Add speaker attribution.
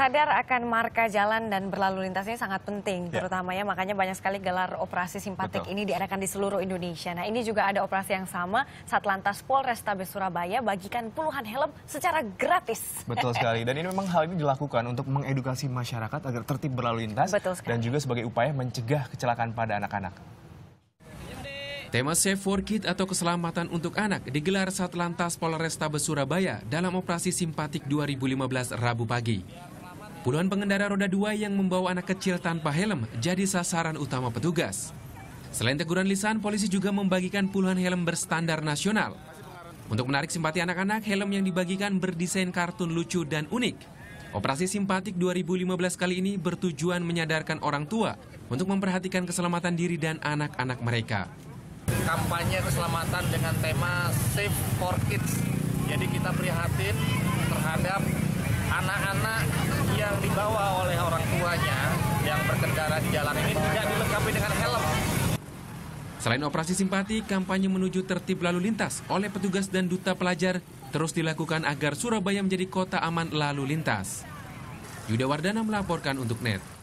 Speaker 1: sadar akan marka jalan dan berlalu lintasnya sangat penting, ya. terutama ya makanya banyak sekali gelar operasi simpatik Betul. ini diadakan di seluruh Indonesia. Nah ini juga ada operasi yang sama, Satlantas Polrestabes Surabaya bagikan puluhan helm secara gratis. Betul sekali,
Speaker 2: dan ini memang hal ini dilakukan untuk mengedukasi masyarakat agar tertib berlalu lintas dan juga sebagai upaya mencegah kecelakaan pada anak-anak.
Speaker 3: Tema Save for Kid atau keselamatan untuk anak digelar saat lantas Polrestabes Surabaya dalam operasi Simpatik 2015 Rabu pagi. Puluhan pengendara roda dua yang membawa anak kecil tanpa helm jadi sasaran utama petugas. Selain teguran lisan, polisi juga membagikan puluhan helm berstandar nasional. Untuk menarik simpati anak-anak, helm yang dibagikan berdesain kartun lucu dan unik. Operasi Simpatik 2015 kali ini bertujuan menyadarkan orang tua untuk memperhatikan keselamatan diri dan anak-anak mereka.
Speaker 4: Kampanye keselamatan dengan tema Safe for Kids. Jadi kita prihatin terhadap dibawa oleh orang tuanya yang berkendara di jalan ini tidak dilengkapi dengan helm.
Speaker 3: Selain operasi simpati, kampanye menuju tertib lalu lintas oleh petugas dan duta pelajar terus dilakukan agar Surabaya menjadi kota aman lalu lintas. Yuda Wardana melaporkan untuk NET.